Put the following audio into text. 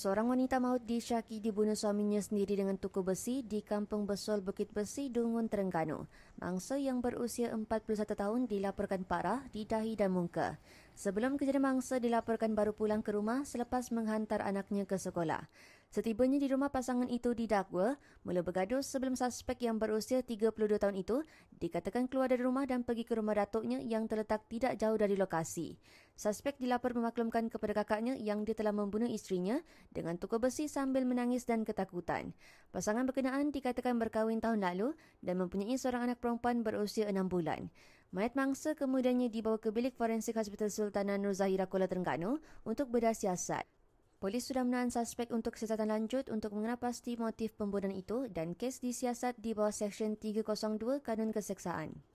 Seorang wanita maut disyaki dibunuh suaminya sendiri dengan tuku besi di Kampung Besol Bukit Besi, Dungun, Terengganu. Mangsa yang berusia 41 tahun dilaporkan parah di dahi dan muka. Sebelum kejadian mangsa dilaporkan baru pulang ke rumah selepas menghantar anaknya ke sekolah. Setibanya di rumah pasangan itu didakwa, mula bergaduh sebelum suspek yang berusia 32 tahun itu dikatakan keluar dari rumah dan pergi ke rumah datuknya yang terletak tidak jauh dari lokasi. Suspek dilapor memaklumkan kepada kakaknya yang dia telah membunuh isterinya dengan tukar besi sambil menangis dan ketakutan. Pasangan berkenaan dikatakan berkahwin tahun lalu dan mempunyai seorang anak perempuan berusia enam bulan. Mayat mangsa kemudiannya dibawa ke bilik forensik Hospital Sultanah Nur Zahira Kuala Terengganu untuk bedah siasat. Polis sudah menahan suspek untuk siasatan lanjut untuk mengenal pasti motif pembunuhan itu dan kes disiasat di bawah Seksyen 302 Kanun Keseksaan.